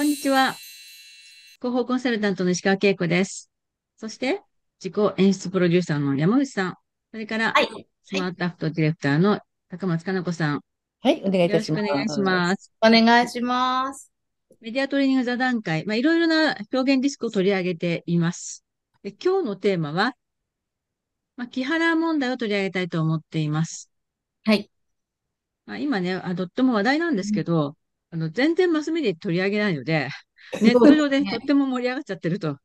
こんにちは。広報コンサルタントの石川恵子です。そして、自己演出プロデューサーの山口さん。それから、はい、スマートアフトディレクターの高松かな子さん。はい、お願いいたします。よろしくお願いします。お願いします。メディアトレーニング座談会、まあ、いろいろな表現リスクを取り上げています。で今日のテーマは、まあ、木原問題を取り上げたいと思っています。はい。まあ、今ねあ、とっても話題なんですけど、あの、全然マスメディア取り上げないので、ネット上でとっても盛り上がっちゃってると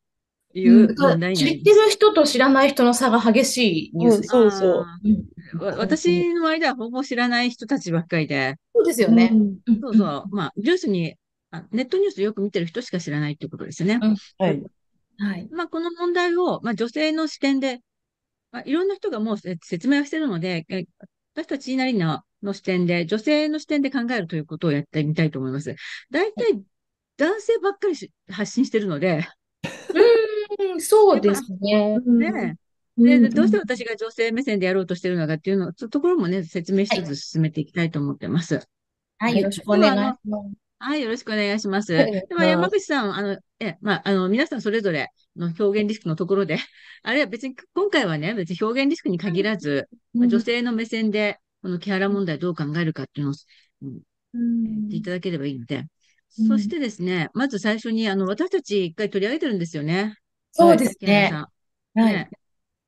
いう。ます。知ってる人と知らない人の差が激しいニュース、ん、そうそう、私の間はほぼ知らない人たちばっかりで。そうですよね。そうそう。まあ、ニュースに、ネットニュースよく見てる人しか知らないっていうことですよね。はい。はい。まあ、この問題を、まあ、女性の視点で、まあ、いろんな人がもう説明をしてるので、私たちなりのの視点で、女性の視点で考えるということをやってみたいと思います。大体、男性ばっかりし発信してるので。うん、そうですね。ねで、どうして私が女性目線でやろうとしてるのかっていうの、ところもね、説明しつつ進めていきたいと思ってます。はい、よろしくお願いします。はい、よろしくお願いします。では、山口さん、あの、え、まあ、あの、皆さんそれぞれの表現リスクのところで、あるいは別に、今回はね、別に表現リスクに限らず、うん、女性の目線でこのケアラ問題どう考えるかっていうのを、うん、言っていただければいいので。そしてですね、まず最初に、あの、私たち一回取り上げてるんですよね。そうですね。はい。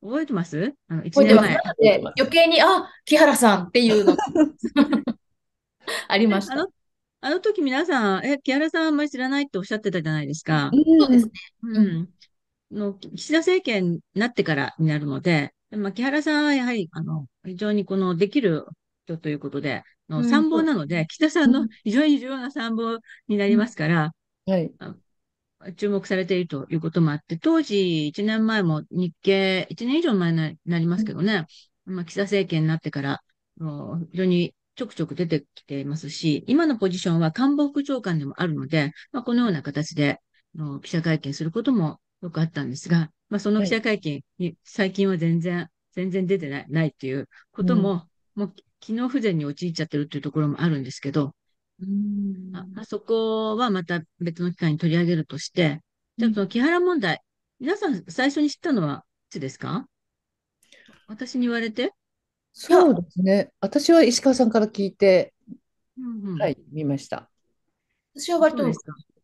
覚えてますあの、1年前。余計に、あ、木原さんっていうのありました。あの時皆さん、え、木原さんあんまり知らないっておっしゃってたじゃないですか。そうですね。うん。の、岸田政権になってからになるので、牧原さんはやはり、あの、非常にこの、できる人ということで、の参謀なので、うん、北さんの非常に重要な参謀になりますから、うん、はい。注目されているということもあって、当時1年前も日経、1年以上前になりますけどね、うん、まあ、岸田政権になってから、非常にちょくちょく出てきていますし、今のポジションは官房副長官でもあるので、まあ、このような形で記者会見することもよくあったんですが、まあ、その記者会見に最近は全然、全然出てないないっていうことも、うん、もう機能不全に陥っちゃってるっていうところもあるんですけど、うんああそこはまた別の機会に取り上げるとして、じゃあその木原問題、皆さん最初に知ったのはいつですか私に言われてそうですね。私は石川さんから聞いて、うんうん、はい、見ました。私は割と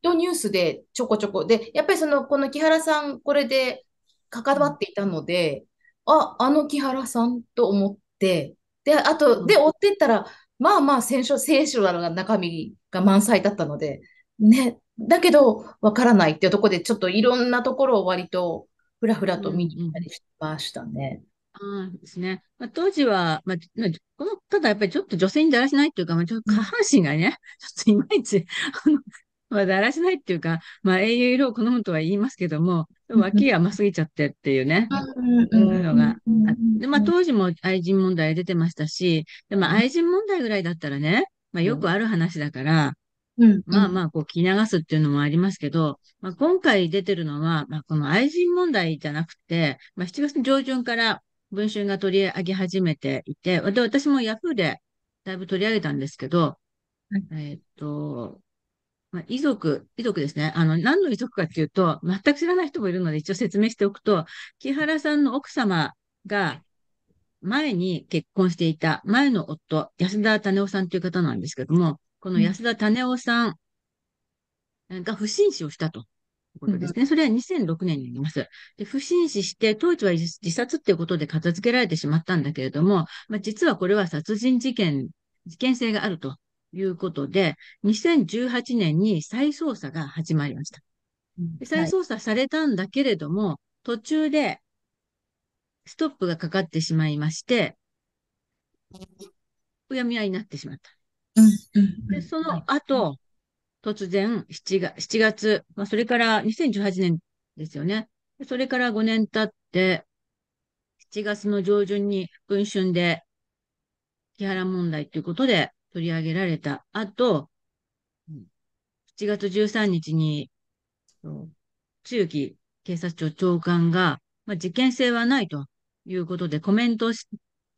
のニュースでちょこちょこで、やっぱりその、この木原さん、これで関わっていたので、あ、あの木原さんと思って、で、あと、で、追っていったら、まあまあ、選書、聖書な中身が満載だったので、ね、だけど、わからないっていうところで、ちょっといろんなところを割と、ふらふらと見に行ったりしましたね。うん、うん、あですね。まあ、当時は、まあ、この、ただやっぱりちょっと女性にだらしないっていうか、まあ、ちょっと下半身がね、ちょっといまいち、あの、まあ、だらしないっていうか、まあ、英雄色を好むとは言いますけども、脇甘すぎちゃってっていうね、ういうのがで、まあ、当時も愛人問題出てましたし、でも愛人問題ぐらいだったらね、まあ、よくある話だから、うん、まあまあ、こう、聞き流すっていうのもありますけど、まあ、今回出てるのは、まあ、この愛人問題じゃなくて、まあ、7月上旬から文春が取り上げ始めていて、で、私もヤフーでだいぶ取り上げたんですけど、えっ、ー、と、まあ、遺族、遺族ですね。あの、何の遺族かっていうと、全く知らない人もいるので一応説明しておくと、木原さんの奥様が前に結婚していた前の夫、安田種夫さんという方なんですけども、この安田種夫さんが不審死をしたと。ことですね。それは2006年になります。で、不審死して、当時は自殺っていうことで片付けられてしまったんだけれども、まあ、実はこれは殺人事件、事件性があるということで、2018年に再捜査が始まりました。再捜査されたんだけれども、はい、途中でストップがかかってしまいまして、うやむやになってしまった。でその後、突然7月、7月、まあ、それから2018年ですよね。それから5年経って、7月の上旬に文春で、木原問題ということで取り上げられた。あと、7月13日に、ゆき警察庁長官が、まあ、事件性はないということでコメントし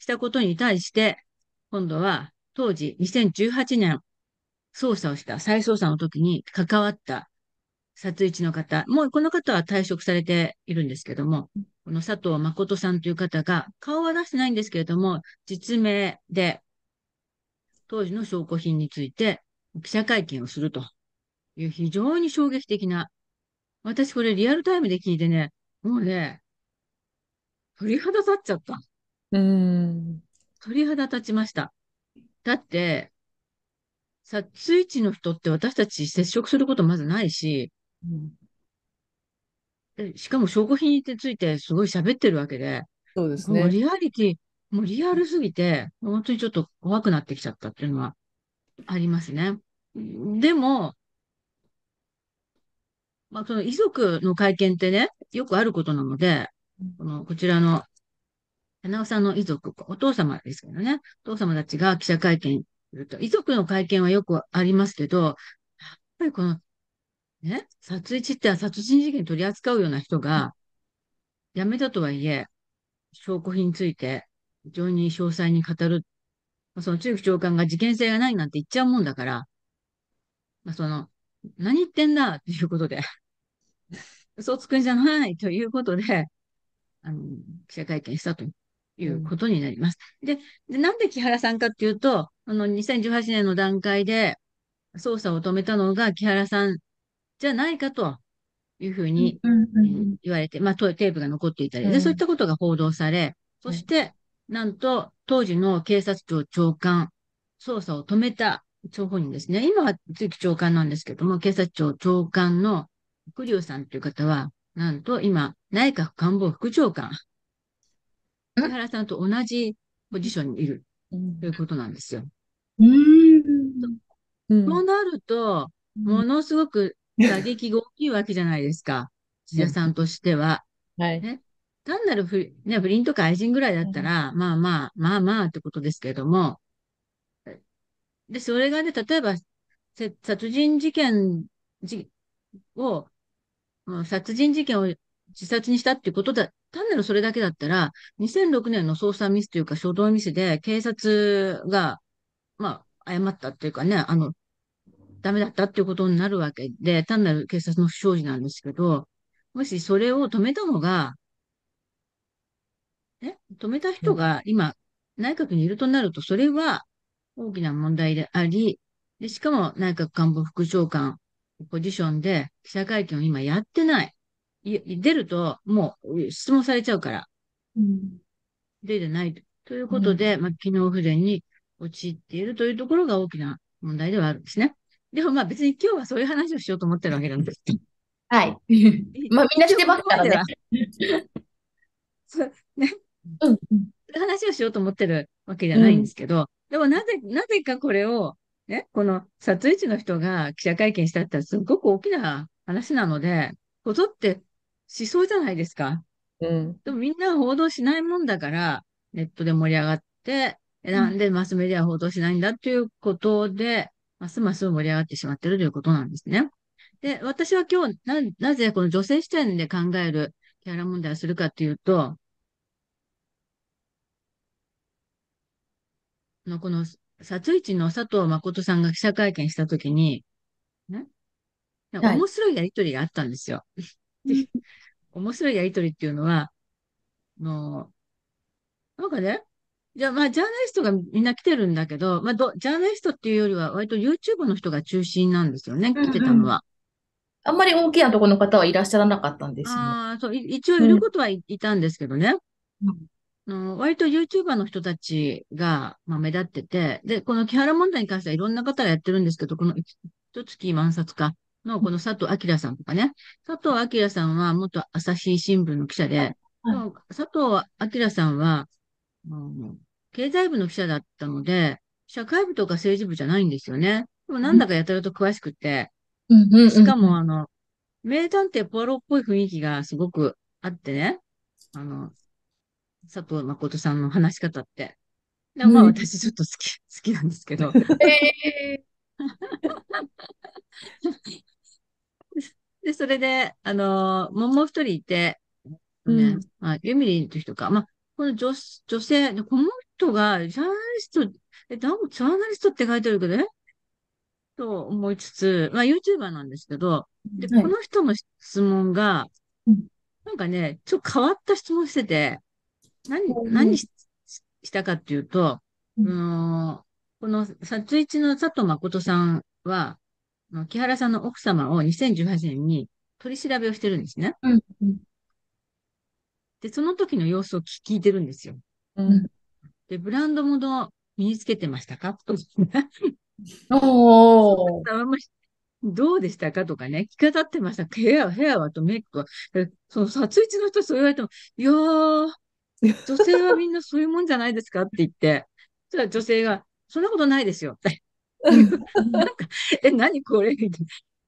たことに対して、今度は当時2018年捜査をした、再捜査の時に関わった殺一の方、もうこの方は退職されているんですけども、この佐藤誠さんという方が、顔は出してないんですけれども、実名で当時の証拠品について記者会見をするという非常に衝撃的な、私これリアルタイムで聞いてね、もうね、鳥肌立っちゃった。うん。鳥肌立ちました。だって、撮影地の人って私たち接触することまずないし、うん、しかも証拠品についてすごい喋ってるわけで、そうですね。リアリティ、もうリアルすぎて、本当にちょっと怖くなってきちゃったっていうのはありますね。でも、まあ、その遺族の会見ってね、よくあることなので、この、こちらの、花尾さんの遺族、お父様ですけどね、お父様たちが記者会見すると、遺族の会見はよくありますけど、やっぱりこの、ね、殺地って殺人事件取り扱うような人が、辞めたとはいえ、証拠品について非常に詳細に語る。まあ、その中国長官が事件性がないなんて言っちゃうもんだから、まあ、その、何言ってんだということで、嘘つくんじゃないということで、あの、記者会見したということになります。うん、でで、なんで木原さんかっていうと、あの、2018年の段階で捜査を止めたのが木原さんじゃないかというふうに、言われて、まあ、テープが残っていたり、で、そういったことが報道され、そして、なんと、当時の警察庁長官、捜査を止めた張本人ですね。今は次期長官なんですけども、警察庁長官の栗生さんという方は、なんと今、内閣官房副長官。井原さんと同じポジションにいるということなんですよ。うん、そうなると、ものすごく打撃が大きいわけじゃないですか。土、屋さんとしては。はい。ね、単なる不,、ね、不倫とか愛人ぐらいだったら、まあまあ、まあまあってことですけれども、で、それがね、例えば、殺人事件じを、殺人事件を自殺にしたってことだ、単なるそれだけだったら、2006年の捜査ミスというか、初動ミスで、警察が、まあ、誤ったっていうかね、あの、ダメだったっていうことになるわけで、単なる警察の不祥事なんですけど、もしそれを止めたのが、ね、止めた人が今、内閣にいるとなると、それは大きな問題であり、でしかも内閣官房副長官ポジションで記者会見を今やってない。い出ると、もう質問されちゃうから。うん、出てないと。いうことで、うん、まあ、機能不全に陥っているというところが大きな問題ではあるんですね。でもまあ別に今日はそういう話をしようと思ってるわけなんです。はい。まあみんなしてますからね。ねうん。うん。話をしようと思ってるわけじゃないんですけど、うん、でもなぜ、なぜかこれを、ね、この撮影地の人が記者会見したってすごく大きな話なので、ことってしそうじゃないですか。うん。でもみんな報道しないもんだから、ネットで盛り上がって、なんでマスメディア報道しないんだっていうことで、ますます盛り上がってしまってるということなんですね。で、私は今日な、なぜこの女性視点で考えるキャラ問題をするかっていうと、のこの撮影地の佐藤誠さんが記者会見したときに、ね、面白いやりとりがあったんですよ。はい、面白いやりとりっていうのは、のなんかね、じゃあ、まあ、ジャーナリストがみんな来てるんだけど、まあど、ジャーナリストっていうよりは、割と YouTube の人が中心なんですよね、来てたのは。うんうんあんまり大きなところの方はいらっしゃらなかったんですよ、ね、ああ、そう、一応いることはい、うん、いたんですけどね。の割と YouTuber の人たちが、まあ、目立ってて、で、この木原問題に関してはいろんな方がやってるんですけど、この一月万冊家のこの佐藤明さんとかね、佐藤明さんは元朝日新聞の記者で、はい、佐藤明さんは、うん、経済部の記者だったので、社会部とか政治部じゃないんですよね。でもなんだかやたらと詳しくて、うん、しかもあの、名探偵ポアロっぽい雰囲気がすごくあってね、あの、佐藤誠さんの話し方って。でまあ私ちょっと好き、好きなんですけど。えー、で、それで、あのー、もう一人いて、ね、まあ、ユミリンという人か、まあ、この女女性、この人が、ジャーナリスト、え、ジャーナリストって書いてあるけど、えと思いつつ、まあ、YouTuber なんですけど、で、この人の質問が、なんかね、ちょっと変わった質問してて、何、何したかっていうと、うん、この殺一の佐藤誠さんは、木原さんの奥様を2018年に取り調べをしてるんですね。うん、で、その時の様子を聞いてるんですよ。うん、で、ブランドもの身につけてましたかと。おどうでしたかとかね、着飾ってました。ヘア、ヘアはとメイクは。その撮影の人そう言われても、いやー、女性はみんなそういうもんじゃないですかって言って、そしたら女性が、そんなことないですよって。なんか、え、何これみたい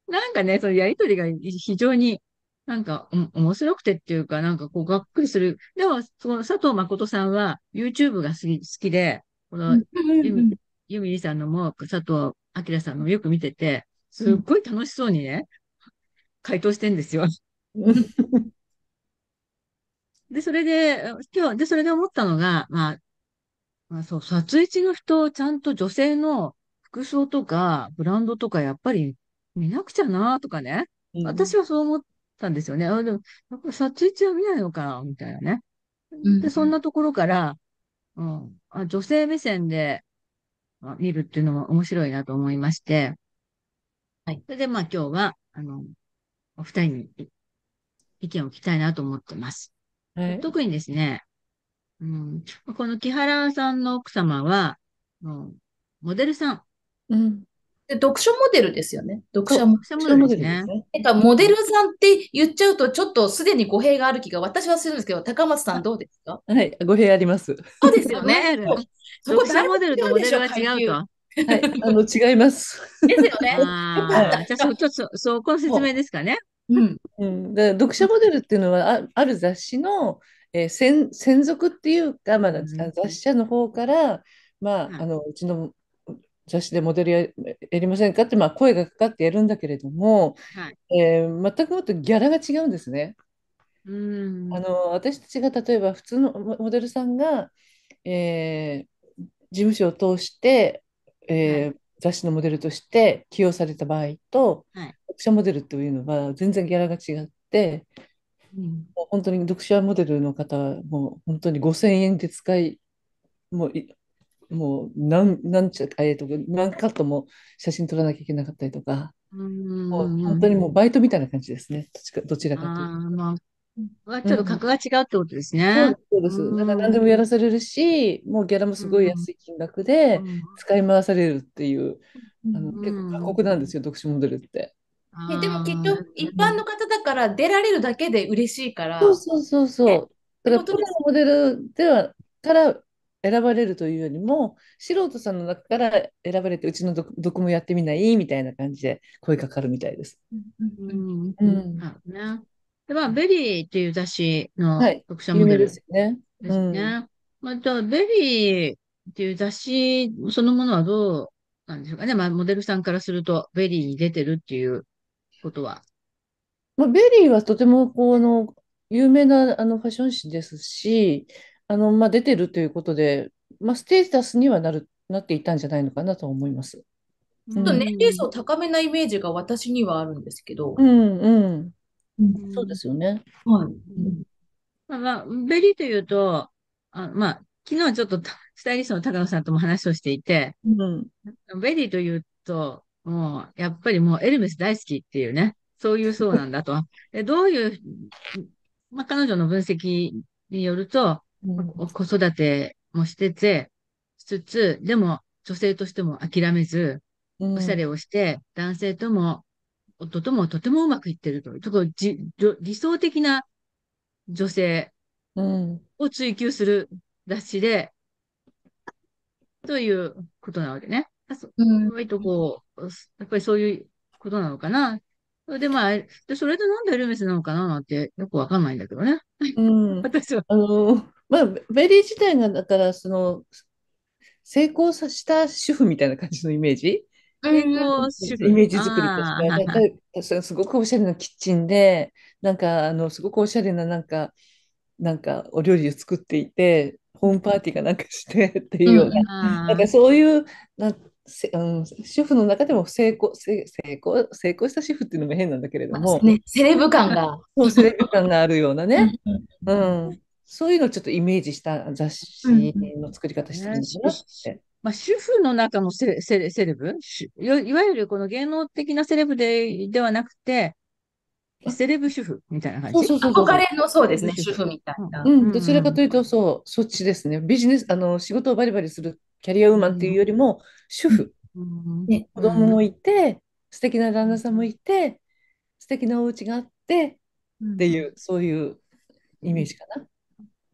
な。なんかね、そのやりとりが非常になんか、面白くてっていうか、なんかこう、がっくりする。でも、その佐藤誠さんは YouTube が好き好きで、この、ゆみりさんのも、佐藤明さんのよく見てて、すっごい楽しそうにね、回答してんですよ。で、それで、今日、で、それで思ったのが、まあ、まあ、そう、撮影中の人、ちゃんと女性の服装とか、ブランドとか、やっぱり見なくちゃな、とかね。うん、私はそう思ったんですよね。あでも、やっぱり撮影中は見ないのかな、みたいなね。で、そんなところから、うん、あ女性目線で見るっていうのも面白いなと思いまして、はい。それで、まあ今日は、あの、お二人に意見を聞きたいなと思ってます。特にですね、うん、この木原さんの奥様は、うん、モデルさん。うん。で、読書モデルですよね。読書モデルですね。なんモデルさんって言っちゃうと、ちょっとすでに語弊がある気が私はするんですけど、高松さんどうですかはい、語弊あります。そうですよね。読書モデルとモデルは違うと。はい、あの違います。ですよね。ああ、じゃあ、そこの説明ですかね。うん、だ読者モデルっていうのはある雑誌の、えー、専専属っていうか、まだ、雑誌社の方から、まあ、あのうちの雑誌でモデルややりませんかって、まあ、声がかかってやるんだけれども、はい、えー、全くもっとギャラが違うんですね。うんあの私たちが例えば普通のモデルさんが、えー、事務所を通して、えー、はい雑誌のモデルとして起用された場合と、はい、読者モデルというのは全然ギャラが違って、うん、もう本当に読者モデルの方はもう本当に5,000円で使いもうもう何何ちゃ、えー、と何カットも写真撮らなきゃいけなかったりとか、うんもう本当にもうバイトみたいな感じですねどちらかというと。はちょっと格が違うってことですね。そうです。んか何でもやらされるし、もうギャラもすごい安い金額で使い回されるっていう、あの結構過酷なんですよ、独身モデルって。えでもきっと一般の方だから出られるだけで嬉しいから。そうそうそうそう。だからプロのモデルではから選ばれるというよりも素人さんの中から選ばれてうちのどこもやってみないみたいな感じで声かかるみたいです。うん、うんうん、うん、ねで、まあ、ベリーっていう雑誌の読者モデルですね。ですね。また、ベリーっていう雑誌そのものはどうなんでしょうかね。まあ、モデルさんからすると、ベリーに出てるっていうことは。まあ、ベリーはとても、こう、あの、有名なあのファッション誌ですし、あの、まあ、出てるということで、まあ、ステータスにはなる、なっていたんじゃないのかなと思います。ちょっと年齢層高めなイメージが私にはあるんですけど。うんうん。うん、そうですよね。はい。まあ、まあ、ベリーというと、あまあ、昨日ちょっとスタイリストの高野さんとも話をしていて、うん、ベリーというと、もう、やっぱりもうエルメス大好きっていうね、そういうそうなんだと。でどういう、まあ、彼女の分析によると、子育てもしてて、しつつ、でも女性としても諦めず、おしゃれをして、男性とも夫ともとてもうまくいってると。とこじ理想的な女性を追求する雑誌で、うん、ということなわけね。割とこう、やっぱりそういうことなのかな。で、まあ、でそれでなんでエルメスなのかななんてよくわかんないんだけどね。うん、私は。あの、まあ、ベリー自体が、だから、その、成功した主婦みたいな感じのイメージイメージ作りとして。すごくおしゃれなキッチンで、なんか、あの、すごくおしゃれな、なんか、なんか、お料理を作っていて、ホームパーティーかなんかしてっていうような、なんかそういうなせ、うん、主婦の中でも成功成功成功した主婦っていうのも変なんだけれども、ね、セレブ感がそうセレブ感があるようなね、うん、そういうのをちょっとイメージした雑誌の作り方してるんだなって。まあ、主婦の中のセレセレブいわゆるこの芸能的なセレブでではなくて、セレブ主婦みたいな感じ。そうそうそう憧れのそうですね、主婦みたいな。うん、どちらかというと、そう、そっちですね。ビジネス、あの、仕事をバリバリするキャリアウーマンっていうよりも、主婦。ね、子供もいて、素敵な旦那さんもいて、素敵なお家があって、っていう、そういうイメージかな。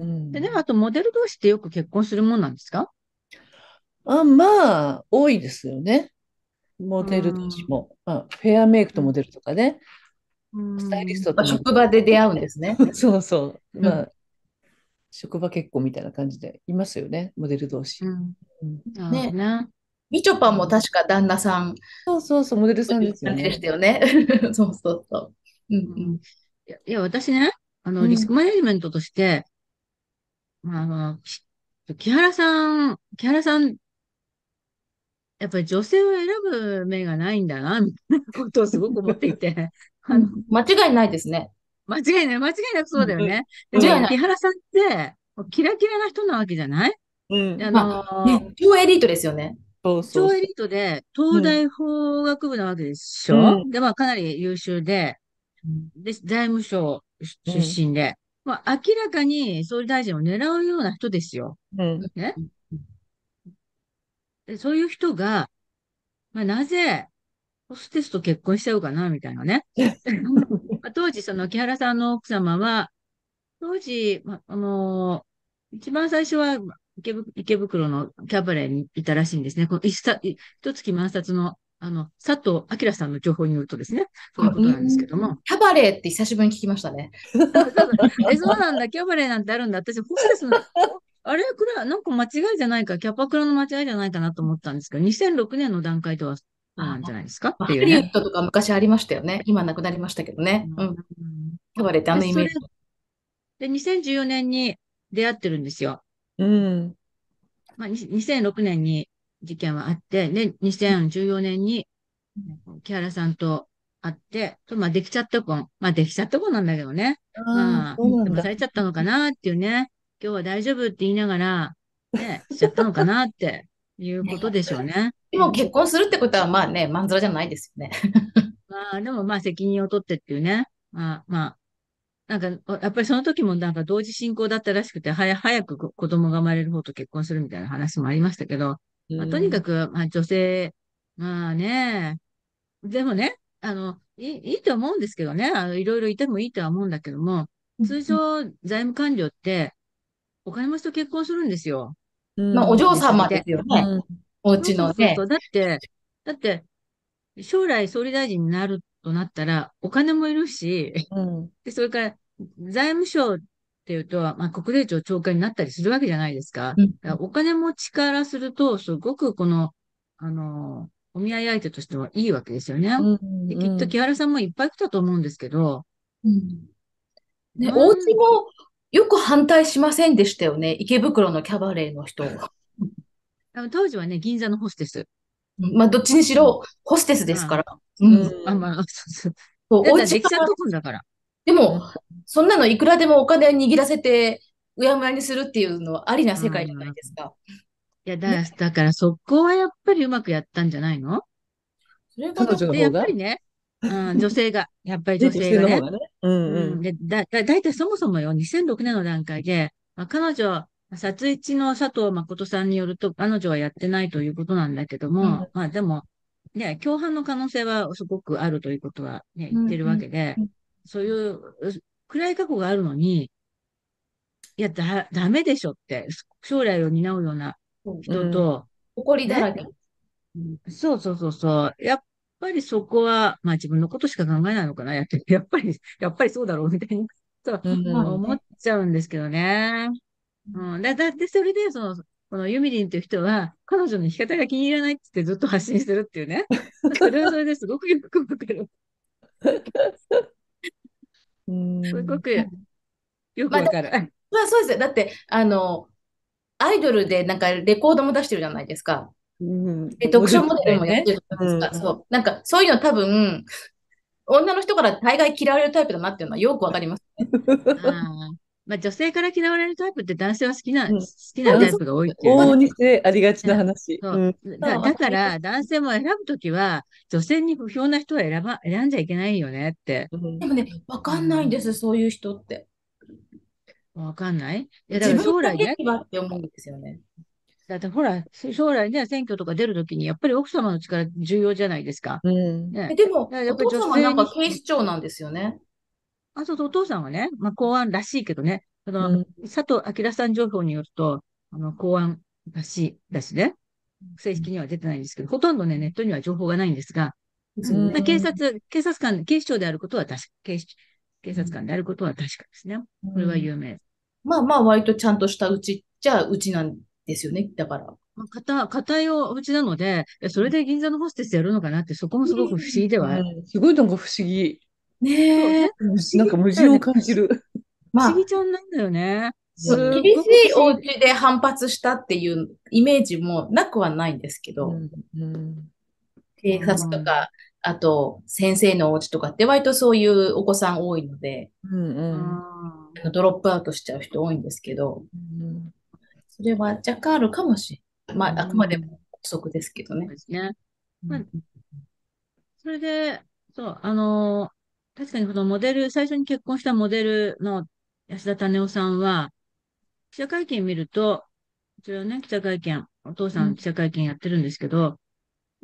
うん、で、でもあとモデル同士ってよく結婚するもんなんですかあ、まあ、多いですよね。モデル同士も。あ、フェアメイクとモデルとかね。スタイリストと、ま職場で出会うんですね。そうそう。まあ、職場結婚みたいな感じでいますよね、モデル同士。ねね。みちょぱも確か旦那さん。そうそうそう、モデルさんですよね。でしたよね。そうそうそう。うんうんいや、いや私ね、あの、リスクマネジメントとして、あの、木原さん、木原さんやっぱり女性を選ぶ目がないんだな、みたいなことをすごく思っていて。あの間違いないですね。間違いない、間違いなくそうだよね。じゃあ、木原さんって、キラキラな人なわけじゃないうん。あのー、まあ、ね、超エリートですよね。超エリートで、東大法学部なわけでしょ、うん、で、まあ、かなり優秀で、で、財務省出身で、うん、まあ、明らかに総理大臣を狙うような人ですよ。うん。ね、で、そういう人が、まあ、なぜ、ホステスと結婚しちゃうかな、みたいなね。当時、その、木原さんの奥様は、当時、まあ、あのー、一番最初は池、袋のキャバレーにいたらしいんですね。この一月万冊の、あの、佐藤明さんの情報によるとですね、そういうことなんですけども。キャバレーって久しぶりに聞きましたね。そうえそうなんだ、キャバレーなんてあるんだ。私、ホステスの、あれくらい、なんか間違いじゃないか、キャパクラの間違いじゃないかなと思ったんですけど、2006年の段階とはなんじゃないですかっていう、ね。ハリウッドとか昔ありましたよね。今なくなりましたけどね。うん。呼ばれてあのイメージ。で、2014年に出会ってるんですよ。うん。まあ、2006年に事件はあって、で、2014年に、木原さんと会って、とまあ、できちゃった婚。まあ、できちゃった婚なんだけどね。まあ、でもされちゃったのかなっていうね。今日は大丈夫って言いながら、ね、しちゃったのかなっていうことでしょうね。でも結婚するってことは、まあね、まんざらじゃないですよね。まあ、でもまあ責任を取ってっていうね。まあまあ、なんか、やっぱりその時もなんか同時進行だったらしくて、はや、早く子供が生まれる方と結婚するみたいな話もありましたけど、まあ、とにかく、まあ女性、まあね、でもね、あの、いいいと思うんですけどね、あいろいろいてもいいとは思うんだけども、通常財務官僚って、お金持ちと結婚するんですよ。まあ、お嬢様ですよね。うん、お家のねそうそうそう。だって、だって、将来総理大臣になるとなったら、お金もいるし、うん、でそれから財務省っていうと、まあ、国税庁長官になったりするわけじゃないですか。うん、お金持ちからすると、すごくこの、あの、お見合い相手としてはいいわけですよね。うん、できっと木原さんもいっぱい来たと思うんですけど。うんね、お家もよく反対しませんでしたよね。池袋のキャバレーの人。当時はね、銀座のホステス。まあ、どっちにしろ、ホステスですから。うん。ん、あ、まあ、そうそう。お家できちゃとこだから。でも、そんなのいくらでもお金を握らせて、うやむやにするっていうのはありな世界じゃないですか。いやだ、だからそこはやっぱりうまくやったんじゃないの彼女の方がやっぱりね、うん、女性が、やっぱり女性がね。がねうんうん。で、だ、だ、だいたいそもそもよ、2006年の段階で、まあ、彼女、殺一の佐藤誠さんによると、彼女はやってないということなんだけども、うん、まあでも、ね、共犯の可能性はすごくあるということはね、言ってるわけで、うんうん、そういう暗い過去があるのに、いや、だ、ダメでしょって、将来を担うような人と、うん、怒りだらけ。そうそうそうそう。やっぱりそこは、まあ自分のことしか考えないのかな、やって やっぱり、やっぱりそうだろうみたいに、そう、思っちゃうんですけどね。うん。だ、だってそれで、その、このユミリンという人は、彼女の生き方が気に入らないってってずっと発信してるっていうね。それはそれですごくよくわかる。すごくよくわかる。まあ、そうですだって、あの、アイドルでなんかレコードも出してるじゃないですか。うん、読書モデルもやってるじゃないですか、ね、そう。なんかそういうの多分、女の人から大概嫌われるタイプだなっていうのはよくわかります、ねまあ、女性から嫌われるタイプって男性は好きな、うん、好きなタイプが多いっていう。にてありがちな話。うん、だだから男性も選ぶときは女性に不評な人は選ば選んじゃいけないよねって。うん、でもね、わかんないんです、そういう人って。わかんないいやだから将来ね。って思うんですよね。だってほら、将来ね、選挙とか出るときに、やっぱり奥様の力重要じゃないですか。うん。ね、でも、やっぱりお父様なんか警視庁なんですよね。あ、そうそう、お父さんはね、まあ、公安らしいけどね、あの、うん、佐藤明さん情報によると、あの、公安らしいだしね、正式には出てないんですけど、ほとんどね、ネットには情報がないんですが、うん、警察、警察官、警視庁であることは確か、警視警察官であることは確かですね。これは有名。まあまあ、割とちゃんとしたうちじゃうちなんですよね、だから。方、方用うちなので、それで銀座のホステスやるのかなって、そこもすごく不思議ではある。うん、すごいなんか不思議。ねえ。なんか矛盾を感じる。まあ、不思議ちゃんなんだよね。厳しいお家で反発したっていうイメージもなくはないんですけど、うんうん、警察とか、あと先生のお家とかって割とそういうお子さん多いので、うんうん、ドロップアウトしちゃう人多いんですけど、うんそれは若干あるかもしれない。まあ、あくまでも不足ですけどね。そうね。まあ、それで、そう、あの、確かにこのモデル、最初に結婚したモデルの安田種夫さんは、記者会見見ると、れはね、記者会見、お父さん記者会見やってるんですけど、うん、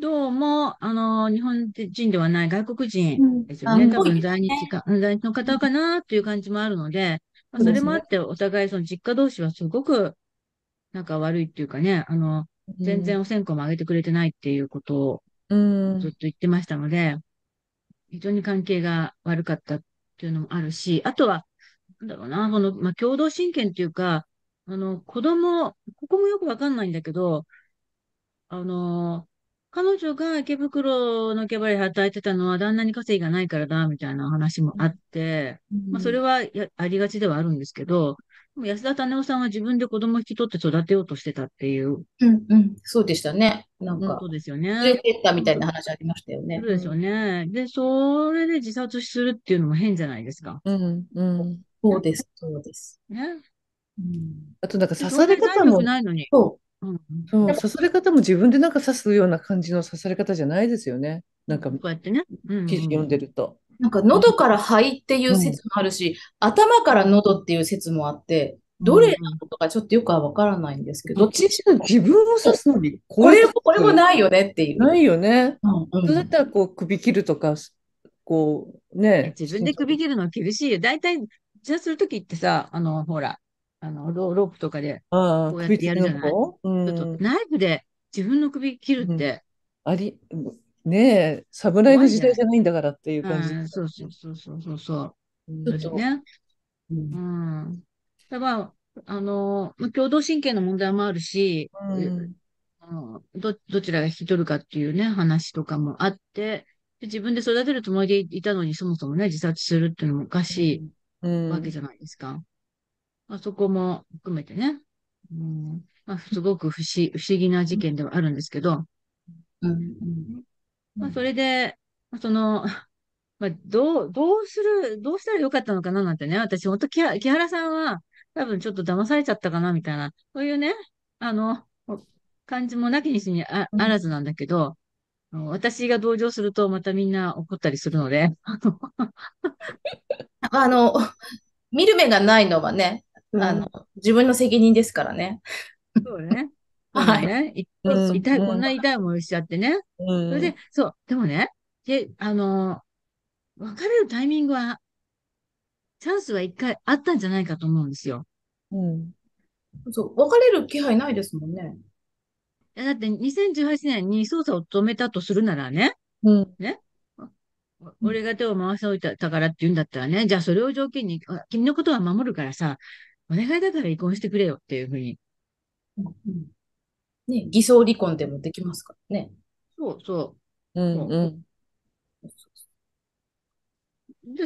どうも、あの、日本人ではない外国人ですよね。うん、多分在日か、ね、在日の方かなという感じもあるので、まあ、それもあって、お互いその実家同士はすごくなんか悪いっていうかね、あの、全然お線香もあげてくれてないっていうことをずっと言ってましたので、非常に関係が悪かったっていうのもあるし、あとは、なんだろうな、この、まあ、共同親権っていうか、あの、子供、ここもよくわかんないんだけど、あの、彼女が池袋のキャバレー働いてたのは旦那に稼ぎがないからだ、みたいな話もあって、うん、まあ、それはありがちではあるんですけど、安田種夫さんは自分で子供引き取って育てようとしてたっていう。うんうん。そうでしたね。なんか。そうですよね。連れてったみたいな話ありましたよね。そうですよね。で、それで自殺するっていうのも変じゃないですか。うん、うん。そうです、そうです。ね。うん、あと、なんか刺され方も。ないのに。そう。うん、そう刺され方も自分でなんか刺すような感じの刺され方じゃないですよね。なんか、こうやってね、記事読んでると。なんか喉から肺っていう説もあるし、うん、頭から喉っていう説もあって、どれなのとかちょっとよくはわからないんですけど。どっちにしろ自分を刺すのに、これも、これもないよねっていう。ないよね。うんうん、そうだったらこう首切るとか、こうね。自分で首切るのは厳しいよ。大体、じゃあするときってさ、あの、ほら、あのロ、ロープとかで、こうやってやるじゃない。うん、ちょっとナイフで自分の首切るって。うん、あり、ねえ、イブ時代じゃないんだからっていう感じ。うそうそうそうそうそう。ですね。うん。たぶ、ん、あの、共同親権の問題もあるし、うんど、どちらが引き取るかっていうね、話とかもあって、自分で育てるつもりでいたのに、そもそもね、自殺するっていうのもおかしいわけじゃないですか。うん、あそこも含めてね。うん、まあ、すごく不思不思議な事件ではあるんですけど、うん、まあ、それで、その、まあ、どう、どうする、どうしたらよかったのかななんてね、私、本当、木原さんは、多分ちょっと騙されちゃったかなみたいな、そういうね、あの、感じもなきにしにあらずなんだけど、うん、私が同情するとまたみんな怒ったりするので、あの、見る目がないのはね、うん、あの、自分の責任ですからね。そうね。はい、うん、痛い、こんな痛い思いしちゃってね。うん、それで、そう、でもね、で、あの、別れるタイミングは、チャンスは一回あったんじゃないかと思うんですよ。うん。そう、別れる気配ないですもんね。だって2018年に捜査を止めたとするならね、うん、ね、俺が手を回しておいたからって言うんだったらね、じゃあそれを条件に、君のことは守るからさ、お願いだから離婚してくれよっていうふうに、うん、ね、偽装離婚でもできますからね。そうそう。うんうん。で、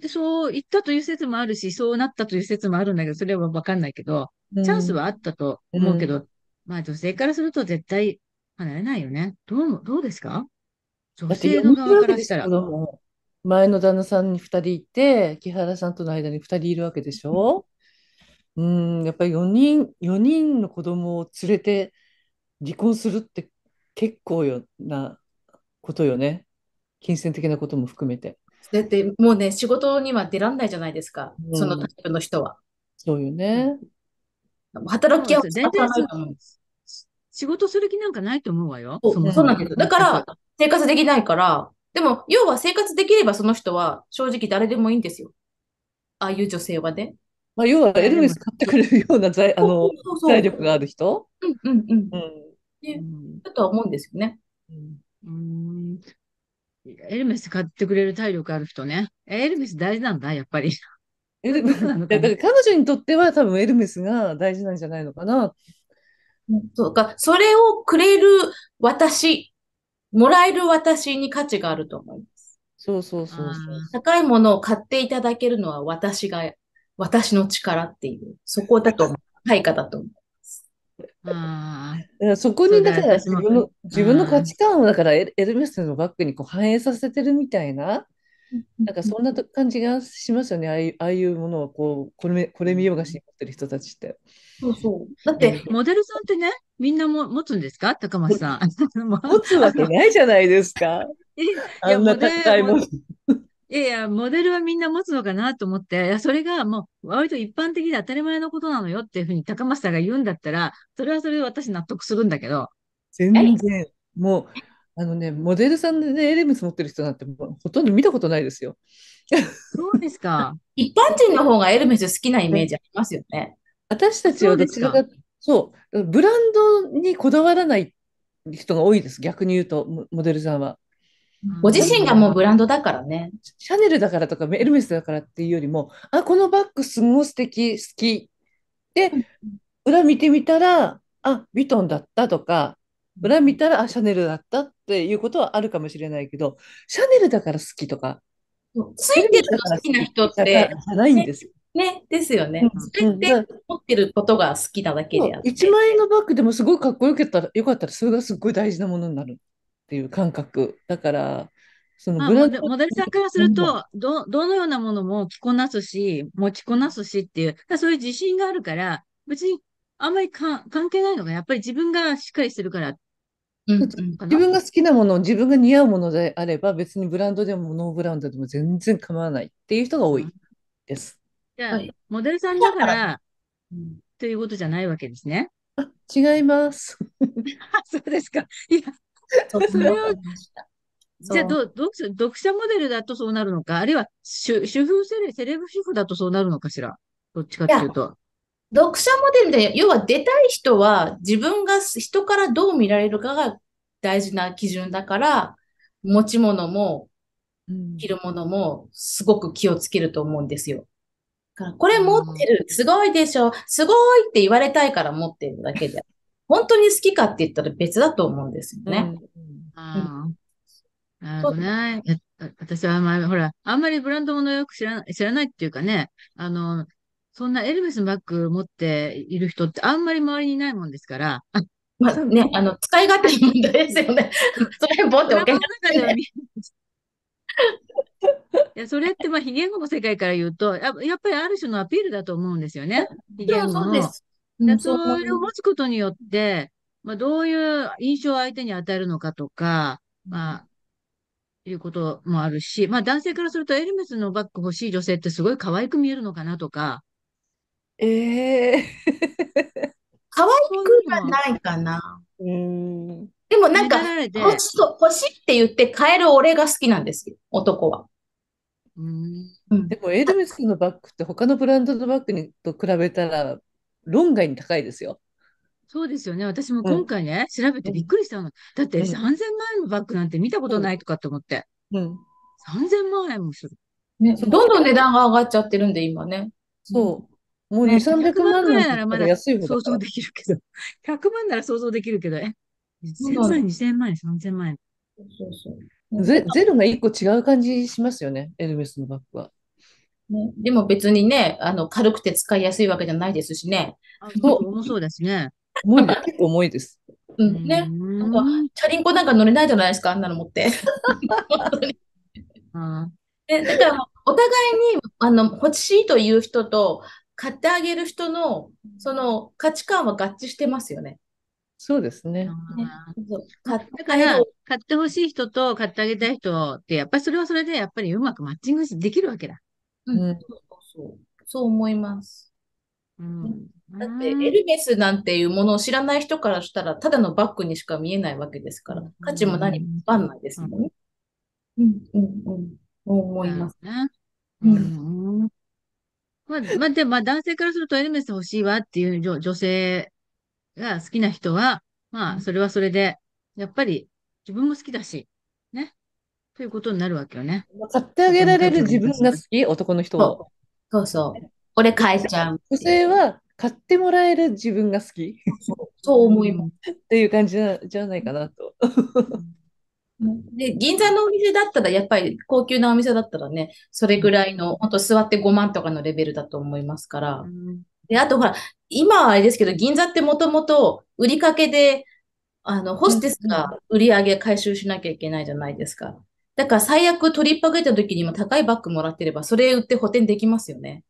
でそう言ったという説もあるし、そうなったという説もあるんだけど、それはわかんないけど、チャンスはあったと思うけど、うん、まあ女性からすると絶対離れないよね。どう、どうですか女性の側からしたら。前の旦那さんに2人いて、木原さんとの間に2人いるわけでしょうん、やっぱり4人、4人の子供を連れて離婚するって結構よなことよね。金銭的なことも含めて。だってもうね、仕事には出らんないじゃないですか、うん、そのタイプの人は。そうよね。働きは全然仕事する気なんかないと思うわよ。そうそうなんです。だから、生活できないから、でも、要は生活できればその人は正直誰でもいいんですよ。ああいう女性はね。まあ、要はエルメス買ってくれるような財あの財力がある人うんうんうん。うんね、だとは思うんですよね。うん。エルメス買ってくれる体力ある人ね。エルメス大事なんだ、やっぱり。エルメス だから彼女にとっては多分エルメスが大事なんじゃないのかな。そうか、それをくれる私、もらえる私に価値があると思います。そうそうそうそう。高いものを買っていただけるのは私が、私の力っていう、そこだと思う。対価だと思う。あそこにだから自分の、自分の価値観をだからエルメスのバッグにこう反映させてるみたいな、なんかそんな感じがしますよね、ああいうああいうものをこうこれこれ見ようがしに持ってる人たちって。そうそうだって、モデルさんってね、みんなも持つんですか、高松さん。持つわけないじゃないですか。あんな高いもの。いやいや、モデルはみんな持つのかなと思って、いやそれがもう割と一般的で当たり前のことなのよっていうふうに高松さんが言うんだったら、それはそれで私納得するんだけど。全然、もう、あのね、モデルさんでね、エレメス持ってる人なんてほとんど見たことないですよ。そうですか。一般人の方がエルメス好きなイメージありますよね。私たちはどちらかそう、ブランドにこだわらない人が多いです、逆に言うと、モデルさんは。ご自身がもうブランドだからね。シャネルだからとかエルメスだからっていうよりも、あ、このバッグすごい素敵、好き。で、裏見てみたら、あ、ヴィトンだったとか、裏見たら、あ、シャネルだったっていうことはあるかもしれないけど、シャネルだから好きとか。ついてるの好きな人って。じゃないんですよ。ね、ですよね。そって持ってることが好きなだけであって。1万円のバッグでもすごいかっこよかったら、よかったらそれがすごい大事なものになる。っていう感覚だからそのブランド、まあ、モデルさんからするとどどのようなものも着こなすし持ちこなすしっていうそういう自信があるから別にあんまりか関係ないのがやっぱり自分がしっかりしてるからうんうん、自分が好きなもの、自分が似合うものであれば、別にブランドでもノーブランドでも全然構わないっていう人が多いです。じゃあ、はい、モデルさんだから、ということじゃないわけですね。あ違います。そうですか。いや、それを、じゃあど、読者、読者モデルだとそうなるのか、あるいは主主婦セレ、セレブ主婦だとそうなるのかしら。どっちかっていうと。読者モデルで、要は出たい人は自分が人からどう見られるかが大事な基準だから、持ち物も着るものもすごく気をつけると思うんですよ。これ持ってる、すごいでしょ、すごいって言われたいから持ってるだけで。本当に好きかって言ったら別だと思うんですよね。なるほどね。私は、まあ、ほら、あんまりブランドものよく知ら知らないっていうかね、あの、そんなエルメスのバッグ持っている人ってあんまり周りにいないもんですから。まあね、あの、使い勝手の問題ですよね。それ、ボっておけない。いやそれって、まあ、非言語の世界から言うとや、やっぱりある種のアピールだと思うんですよね。非言語の。そうですで、そいを持つことによって、まあ、どういう印象を相手に与えるのかとか、まあ、いうこともあるし、まあ、男性からするとエルメスのバッグ欲しい女性ってすごい可愛く見えるのかなとか。ええー。可愛くはないかな。うん。でもなんか、欲し欲しいって言って買える俺が好きなんですよ、男は。うん、でもエルメスのバッグって他のブランドのバッグにと比べたら論外に高いですよ。そうですよね。私も今回ね、うん、調べてびっくりしたの。だって3000万円のバッグなんて見たことないとかって思って。うん。3000万円もする。ね、どんどん値段が上がっちゃってるんで、今ね。そう。もう2、ね、300万ぐらいならまだ想像できるけど。100 万なら想像できるけど、え、1000万、2000万円、3000万円。そうそうゼゼロが1個違う感じしますよね、エルメスのバッグは。ね、でも別にね、あの、軽くて使いやすいわけじゃないですしね。う、重そうですね。重い結構重いです。うん、ね。チャリンコなんか乗れないじゃないですか、あんなの持って。ね、だから、お互いに、あの、欲しいという人と、買ってあげる人の、その価値観は合致してますよね。そうですね。ね買だから、買ってほしい人と買ってあげたい人って、やっぱりそれはそれで、やっぱりうまくマッチングできるわけだ。うん、そう思います。うん、だって、エルメスなんていうものを知らない人からしたら、ただのバッグにしか見えないわけですから、価値も何もわかんないですもんね。うん、うん、うん、思います。うん。まあ、まあ、でも、まあ、男性からするとエルメス欲しいわっていう女女性が好きな人は、まあ、それはそれで、やっぱり自分も好きだし、ということになるわけよね。買ってあげられる自分が好き、男の人は。そうそう。俺買えちゃう。女性は買ってもらえる自分が好き。そう思います。っていう感じじゃないかなと。で銀座のお店だったら、やっぱり高級なお店だったらね、それぐらいの、本当座って5万とかのレベルだと思いますから。うん、で、あとほら、今はあれですけど、銀座ってもともと売りかけで、あの、ホステスが売り上げ回収しなきゃいけないじゃないですか。だから最悪取りっぱぐた時にも高いバッグもらってれば、それ売って補填できますよね。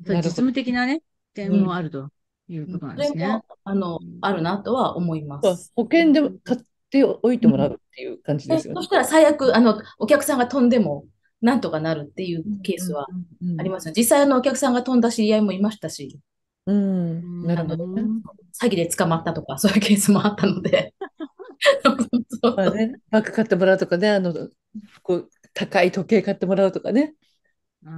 実務的なね、点もあるということなんですね。うん、あの、あるなとは思います。保険で買っておいてもらうっていう感じですよね。うん、そしたら最悪、あの、お客さんが飛んでも、なんとかなるっていうケースはあります、ね、実際のお客さんが飛んだ知り合いもいましたし。うん、詐欺で捕まったとか、そういうケースもあったので。まあね、バッグ買ってもらうとかね、あのこう高い時計買ってもらうとかね。あ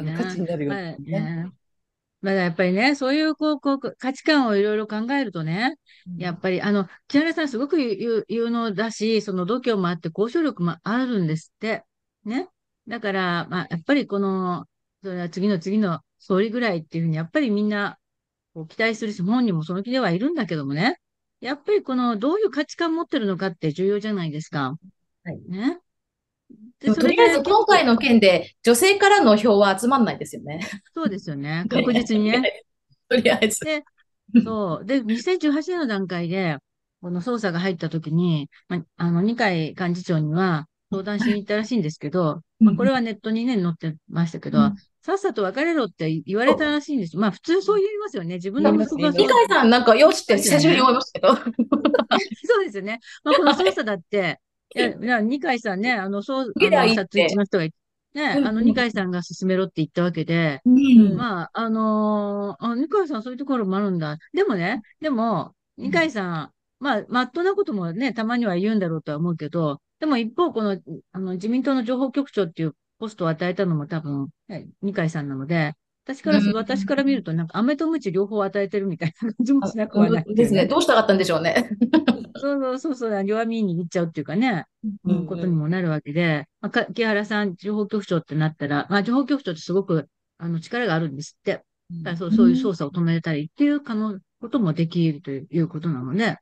の価値になるよね。まあ、ねまだやっぱりね、そういうこうこう価値観をいろいろ考えるとね、うん、やっぱりあの、木原さんすごく有能だし、その度胸もあって交渉力もあるんですって。ね。だから、まあ、やっぱりこの、それは次の次の総理ぐらいっていうふうに、やっぱりみんなこう期待するし、本人もその気ではいるんだけどもね。やっぱりこの、どういう価値観持ってるのかって重要じゃないですか。はい。ね。でとりあえず今回の件で女性からの票は集まんないですよね。そうですよね。確実にね。とりあえず。で、そう。で、2018年の段階で、この捜査が入った時に、まあ、あの、二階幹事長には、相談しに行ったらしいんですけど、まあ、これはネットにね、載ってましたけど、うん、さっさと別れろって言われたらしいんです。まあ、普通そう言いますよね。自分の息子が。二階さん、なんか、よしって久しぶりに思いましたけど。そうですよね。まあ、この捜査だって、いや、二階さんね、あの、そう、あの、殺人の人がいて、ね、あの、二階さんが進めろって言ったわけで、うん、まあ、あのー、あ、二階さんそういうところもあるんだ。でもね、でも、二階さん、まあ、まっとうなこともね、たまには言うんだろうとは思うけど、でも一方、この、あの、自民党の情報局長っていうポストを与えたのも多分、二階さんなので、私から、私から見ると、なんか、飴と鞭両方与えてるみたいな感じもしなくはない、ね、ですね。どうしたかったんでしょうね。そうそうそうそう、弱みに行っちゃうっていうかね、うん、ことにもなるわけで、まあ、木原さん、情報局長ってなったら、まあ、情報局長ってすごく、あの、力があるんですって。だからそうそういう捜査を止めたりっていう可能、こともできるということなので、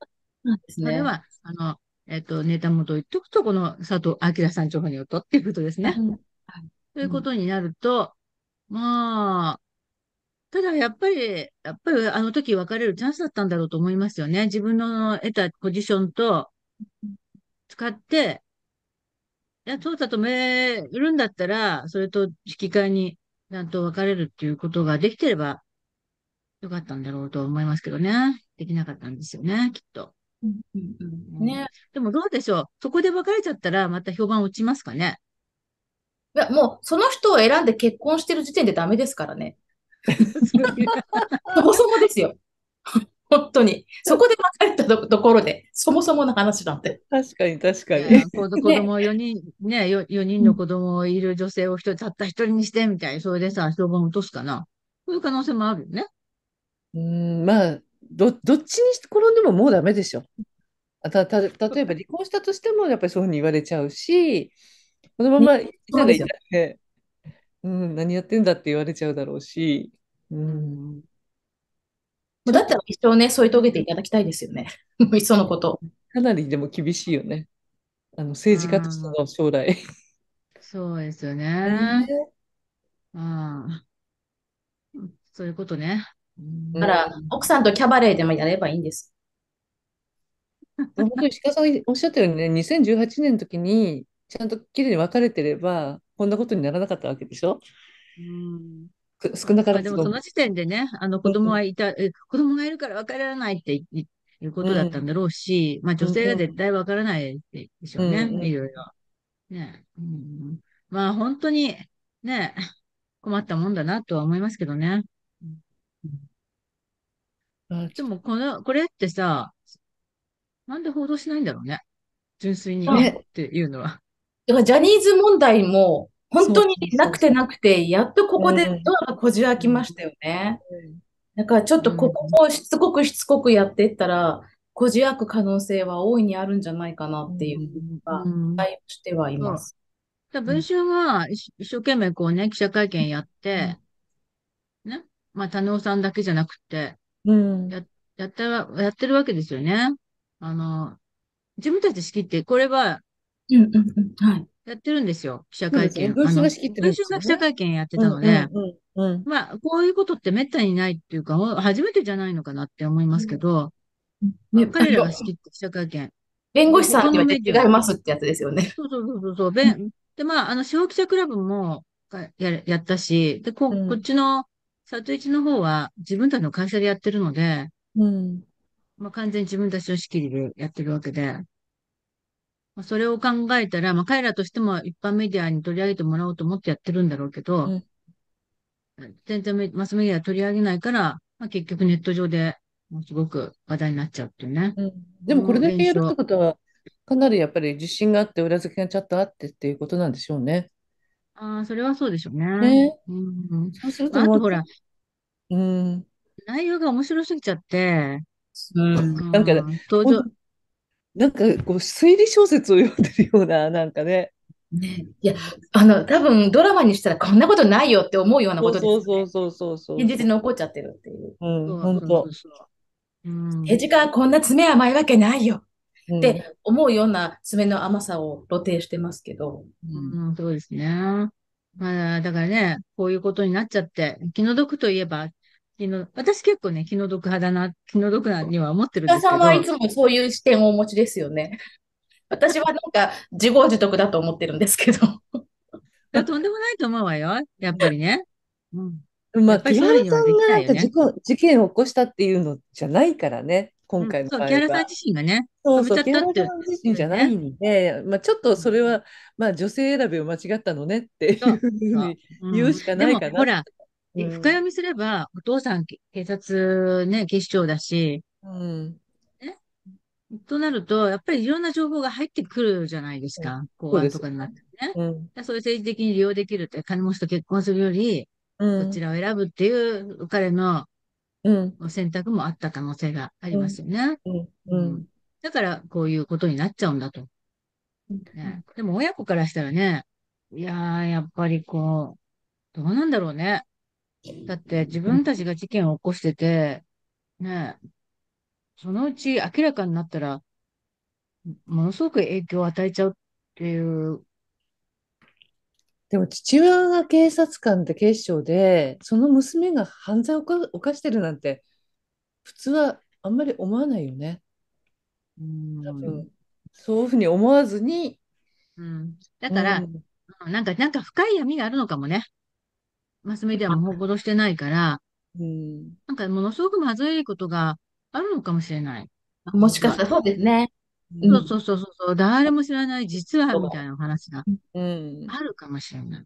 そうですね。それは、あの、えっ、ー、と、ネタ元言っとくと、この佐藤明さん情報によっとっていうことですね。うん、ということになると、うん、まあ、ただやっぱり、やっぱりあの時別れるチャンスだったんだろうと思いますよね。自分の得たポジションと使って、いや、そうだとめるんだったら、それと引き換えに、ちゃんと別れるっていうことができてればよかったんだろうと思いますけどね。できなかったんですよね、きっと。うんうんうんね。でもどうでしょう。そこで別れちゃったら、また評判落ちますかね。いや、もう、その人を選んで結婚してる時点でダメですからね。そもそもですよ。本当に。そこで別れたところで、そもそもの話なんて。確かに、確かに。子供4人、ね、4, 4人の子供いる女性を一人、たった一人にして、みたいそれでさ、評判落とすかな。そういう可能性もあるよね。うん、まあ、どどっちに転んでももうダメでしょ。たた例えば離婚したとしてもやっぱりそういうふうに言われちゃうしこのままいたらいって、うん、何やってんだって言われちゃうだろうし。うんもうだったら一生ね、添い遂げていただきたいですよね。もういっそのこと。かなりでも厳しいよね。あの政治家としての将来。そうですよね。ああ。そういうことね。だから、奥さんとキャバレーでもやればいいんです。本当に鹿さん おっしゃったようにね、2018年の時に、ちゃんと綺麗に別れてれば、こんなことにならなかったわけでしょうん少なからず。でもその時点でね、あの子供はいた、うん、子供がいるから分からないっていうことだったんだろうし、うん、まあ女性が絶対分からないでしょうね、いろいろ。ね、うん、まあ本当にね、困ったもんだなとは思いますけどね。でも、この、これってさ、なんで報道しないんだろうね。純粋にね、っていうのは。だからジャニーズ問題も、本当になくてなくて、やっとここでドアがこじ開きましたよね。だからちょっとここもしつこくしつこくやっていったら、こじ開く可能性は大いにあるんじゃないかなっていうのが、期待してはいます。うん、文春は一生懸命こうね、記者会見やって、ね、まあ、田野さんだけじゃなくて、や、やったら、やってるわけですよね。あの、自分たち仕切って、これはうんうんはい。やってるんですよ、記者会見。文あ春が仕切ってる文ん春が記者会見やってたので、まあ、こういうことって滅多にないっていうか、初めてじゃないのかなって思いますけど、まあ、ね、あ彼らが仕切って記者会見、弁護士さん他って違いますってやつですよね。そうそうそうそうそう、べん、で、まあ、あの、司法記者クラブもややったし、で、こ、うこっちのサトイチの方は自分たちの会社でやってるので、うん。まあ、完全に自分たちの仕切りでやってるわけで、まあ、それを考えたら、まあ、彼らとしても一般メディアに取り上げてもらおうと思ってやってるんだろうけど、うん、全然マスメディア取り上げないから、まあ、結局ネット上でもうすごく話題になっちゃうっていうね。うん、でもこれだけやるってことは、かなりやっぱり自信があって、裏付けがちゃんとあってっていうことなんでしょうね。ああ、それはそうでしょうね。ね。うん。そうするとあとほら、うん。内容が面白すぎちゃって、うん。なんか、う登場、なんかこう推理小説を読んでるような、なんかね。ね、いや、あの、多分ドラマにしたらこんなことないよって思うようなことでそうそうそうそうそう。現実に起っちゃってるっていう。うん、本当。うん。政治家はこんな詰め甘いわけないよ。って思うような爪の甘さを露呈してますけど。うん、うん、そうですね。まあ、だからね、こういうことになっちゃって、気の毒といえば、気の私結構ね、気の毒派だな、気の毒なには思ってるんですけど。さんはいつもそういう視点をお持ちですよね。私はなんか自業自得だと思ってるんですけど。とんでもないと思うわよ、やっぱりね。うんまあ、さんがなんか事事件を起こしたっていうのじゃないからね。今回の場合は、うん、そう、ギャラさん自身がね、そうそう、ギャラさん自身じゃないんで、まあ、ちょっとそれは、まあ、女性選びを間違ったのねっていうふうに言うしかないかな。ほら、うん、深読みすれば、お父さん警察ね、警視庁だし、うん、となると、やっぱりいろんな情報が入ってくるじゃないですか、うん、公安とかになってね。うん、そういう政治的に利用できるって、金持ちと結婚するより、こちらを選ぶっていう、彼のう選択もあった可能性がありますよね。だからこういうことになっちゃうんだと。ね、でも親子からしたらね、いややっぱりこう、どうなんだろうね。だって自分たちが事件を起こしてて、ね、そのうち明らかになったら、ものすごく影響を与えちゃうっていうでも父親が警察官で警視庁で、その娘が犯罪を犯してるなんて、普通はあんまり思わないよね。うん、多分そういうふうに思わずに。うん、だから、うん、なんか、なんか深い闇があるのかもね。マスメディアも報道してないから、うん、なんかものすごくまずいことがあるのかもしれない。もしかしたらそうですね。うそうそうそうそう、誰も知らない、実はみたいな話があるかもしれない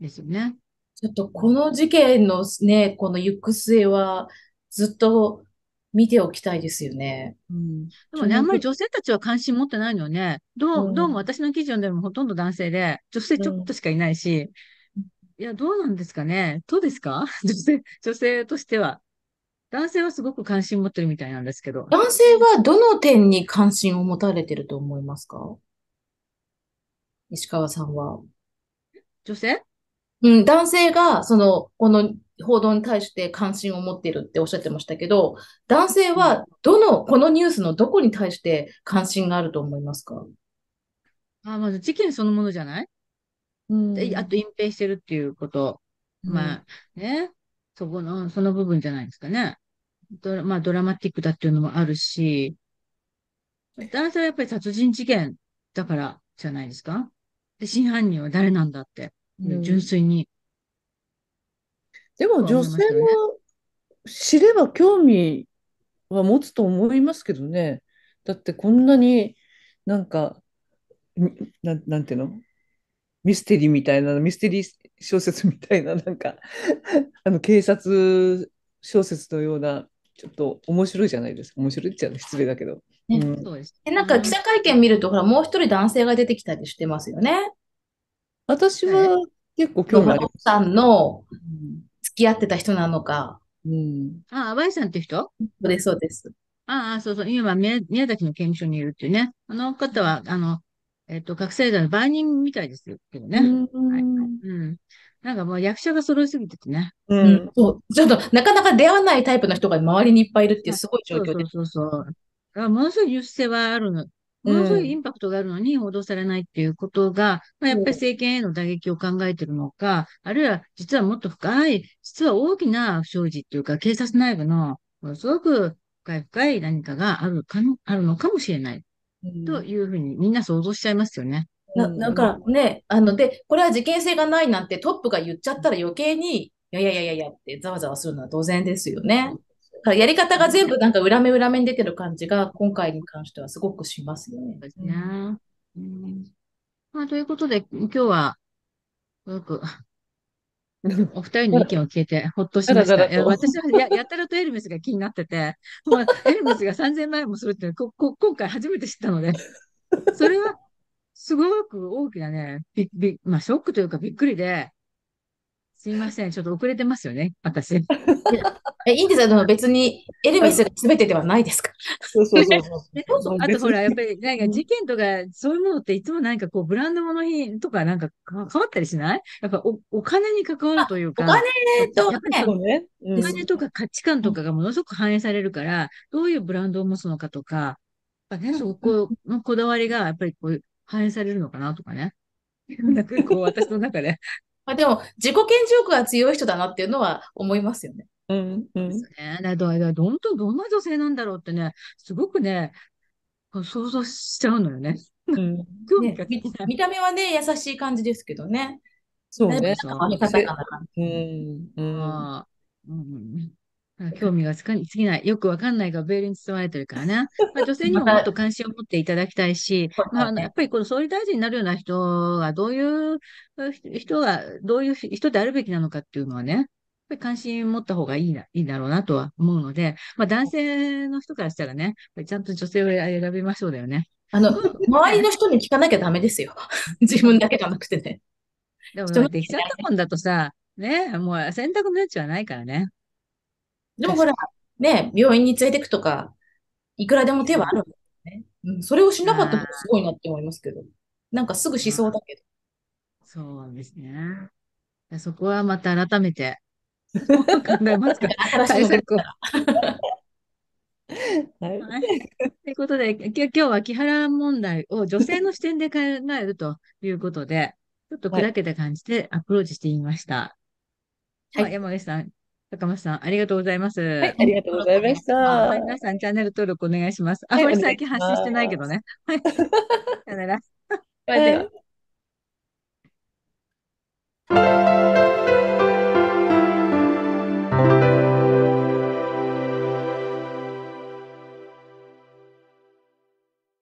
ですよね。ちょっとこの事件のね、この行く末はずっと見ておきたいですよね。うん、でもね、あんまり女性たちは関心持ってないのよね。どう、うん、どうも私の記事読んでもほとんど男性で、女性ちょっとしかいないし、うん、いや、どうなんですかね。どうですか 女性、女性としては。男性はすごく関心持ってるみたいなんですけど。男性はどの点に関心を持たれてると思いますか石川さんは。女性うん、男性が、その、この報道に対して関心を持っているっておっしゃってましたけど、男性は、どの、このニュースのどこに対して関心があると思いますかあまず事件そのものじゃないうん。あと隠蔽してるっていうこと。まあ、ね。そこの、その部分じゃないですかね。ドラ,、まあ、ドラマティックだっていうのもあるし、男性はやっぱり殺人事件だからじゃないですか。で、真犯人は誰なんだって、うん、純粋に、でも女性も知れば興味は持つと思いますけどね。だってこんなになんか、ななんていうのミステリーみたいな、ミステリー小説みたいな、なんかあの警察小説のようなちょっと面白いじゃないですか。面白いっちゃ失礼だけど。え、なんか記者会見見ると、ほら、もう一人男性が出てきたりしてますよね。私は結構興味ある。さんの付き合ってた人なのか。うん。ああ、Y さんって人そうです、そうです。ああ、そうそう。今宮、宮崎の刑務所にいるっていうね。あの方は、あの、えっと、覚醒剤の売人みたいですけどね。はい、うん。なんかもう役者が揃いすぎててね。うん、うん、そう。ちょっと、なかなか出会わないタイプの人が周りにいっぱいいるっていうすごい状況で。そうそうそうものすごい優勢はあるの。ものすごいインパクトがあるのに報道されないっていうことが、うん、まあ、やっぱり政権への打撃を考えてるのか、あるいは実はもっと深い、実は大きな不祥事っていうか、警察内部の、ものすごく深い深い何かがあるかあるのかもしれない。というふうにみんな想像しちゃいますよね。ななんかね、あの、で、これは事件性がないなんてトップが言っちゃったら余計に、いやいやいやいやってざわざわするのは当然ですよね。やり方が全部なんか裏目裏目に出てる感じが今回に関してはすごくしますよね。ねうん、まあ、ということで、今日は、よく、お二人の意見を聞いて、ほっとしました。だだだ私はややたらとエルメスが気になってて、まあ、エルメスが3000万円もするってこ こ今回初めて知ったので、それはすごく大きなね、び、び、まあ、ショックというかびっくりで、すいません、ちょっと遅れてますよね、私。え、いいんですよ、別に、エルメスが全てではないですかそうそうそうそうあとほら、やっぱり、なんか事件とか、そういうものっていつもなんかこう、ブランド物品とかなんか変わったりしないやっぱおお金に関わるというか。お金と、ね、お金とか価値観とかがものすごく反映されるから、どういうブランドを持つのかとか、やっぱね、そこのこだわりが、やっぱりこう、反映されるのかなとかね。なんかこう私の中で。まあでも、自己顕示欲が強い人だなっていうのは思いますよね。うん、うん。ですね。だから、本当どんな女性なんだろうってね、すごくね、想像しちゃうのよね。うん、ね見見た目はね、優しい感じですけどね。そうね。なんか、うん。うん。興味がつかにぎない、よくわかんないがベールに包まれてるからね。まあ、女性にももっと関心を持っていただきたいし、まあ、やっぱりこの総理大臣になるような人がどういう人が、どういう人であるべきなのかっていうのはね、やっぱり関心を持った方がいいな、いいだろうなとは思うので、まあ、男性の人からしたらね、ちゃんと女性を選びましょうだよね。あの、周りの人に聞かなきゃダメですよ。自分だけじゃなくてね。でも、できちゃったもんだとさ、ね、もう選択の余地はないからね。でもほら、ね、病院に連れてくとか、いくらでも手はあるんね。うん、それをしなかったのがすごいなって思いますけど。なんかすぐしそうだけど。そうですね。そこはまた改めて 考えますか。対策を。はい。ということで、今日は木原問題を女性の視点で考えるということで、ちょっと砕けた感じでアプローチしてみました。はい、山口さん、高松さん、ありがとうございます。はい、ありがとうございました。はい、皆さん、チャンネル登録お願いします。あ、はい、これ最近発信してないけどね。はい。さ よなら。はい